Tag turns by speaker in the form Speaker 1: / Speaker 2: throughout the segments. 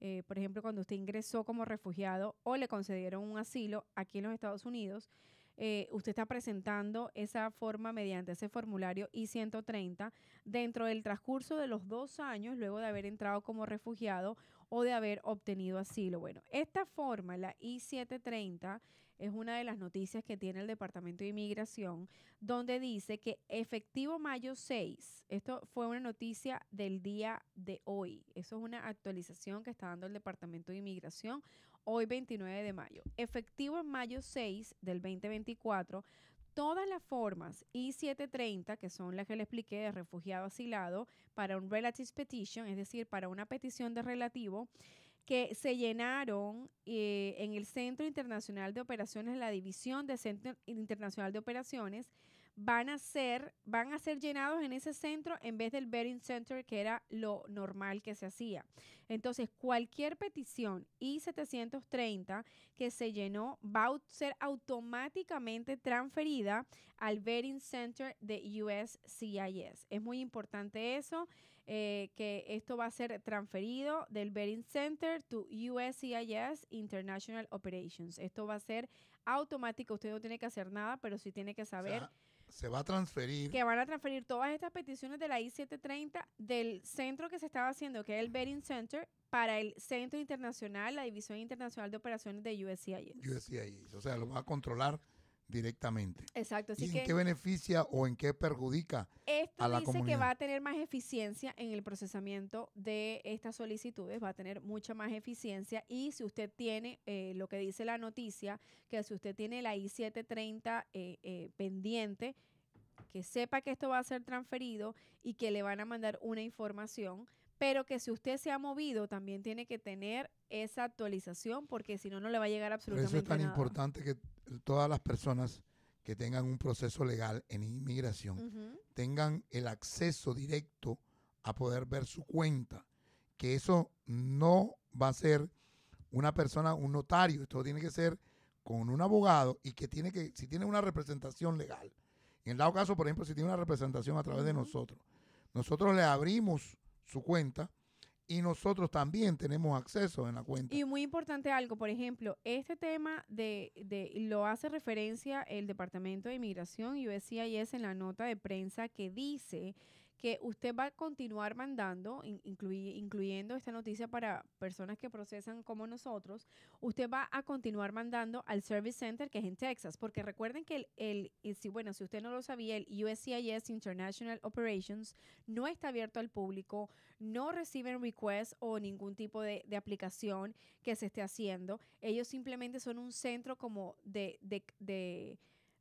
Speaker 1: Eh, por ejemplo, cuando usted ingresó como refugiado o le concedieron un asilo aquí en los Estados Unidos, eh, usted está presentando esa forma mediante ese formulario I-130 dentro del transcurso de los dos años luego de haber entrado como refugiado o de haber obtenido asilo. Bueno, esta forma, la I-730, es una de las noticias que tiene el Departamento de Inmigración, donde dice que efectivo mayo 6, esto fue una noticia del día de hoy, eso es una actualización que está dando el Departamento de Inmigración hoy 29 de mayo, efectivo en mayo 6 del 2024, todas las formas I-730, que son las que le expliqué de refugiado asilado, para un relative petition, es decir, para una petición de relativo, que se llenaron eh, en el Centro Internacional de Operaciones, la división de Centro Internacional de Operaciones, van a ser, van a ser llenados en ese centro en vez del betting center, que era lo normal que se hacía. Entonces, cualquier petición I-730 que se llenó va a ser automáticamente transferida al betting center de USCIS. Es muy importante eso. Eh, que esto va a ser transferido del Betting Center to USCIS International Operations. Esto va a ser automático, usted no tiene que hacer nada, pero sí tiene que saber.
Speaker 2: se va a transferir. Que
Speaker 1: van a transferir todas estas peticiones de la I-730 del centro que se estaba haciendo, que es el Betting Center, para el Centro Internacional, la División Internacional de Operaciones de USCIS.
Speaker 2: USCIS, o sea, lo va a controlar directamente. Exacto. Así ¿Y en qué beneficia o en qué perjudica a la dice que va a
Speaker 1: tener más eficiencia en el procesamiento de estas solicitudes, va a tener mucha más eficiencia y si usted tiene eh, lo que dice la noticia, que si usted tiene la I-730 eh, eh, pendiente, que sepa que esto va a ser transferido y que le van a mandar una información pero que si usted se ha movido también tiene que tener esa actualización porque si no, no le va a llegar absolutamente nada. eso es tan importante
Speaker 2: que todas las personas que tengan un proceso legal en inmigración tengan el acceso directo a poder ver su cuenta, que eso no va a ser una persona, un notario, esto tiene que ser con un abogado y que tiene que, si tiene una representación legal, en el dado caso, por ejemplo, si tiene una representación a través de nosotros, nosotros le abrimos su cuenta y nosotros también tenemos acceso en la cuenta. Y
Speaker 1: muy importante algo, por ejemplo, este tema de, de lo hace referencia el Departamento de Inmigración y USCIS en la nota de prensa que dice que usted va a continuar mandando, incluyendo esta noticia para personas que procesan como nosotros, usted va a continuar mandando al Service Center que es en Texas, porque recuerden que el, bueno, si usted no lo sabía, el USCIS International Operations no está abierto al público, no reciben requests o ningún tipo de, aplicación que se esté haciendo. Ellos simplemente son un centro como de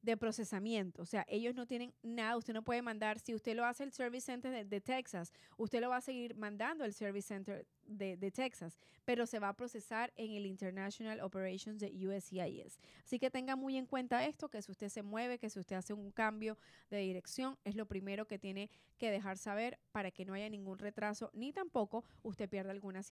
Speaker 1: de procesamiento. O sea, ellos no tienen nada, usted no puede mandar, si usted lo hace el Service Center de, Texas, usted lo va a seguir mandando al Service Center de, Texas, pero se va a procesar en el International Operations de USCIS. Así que tenga muy en cuenta esto, que si usted se mueve, que si usted hace un cambio de dirección, es lo primero que tiene que dejar saber para que no haya ningún retraso, ni tampoco usted pierda alguna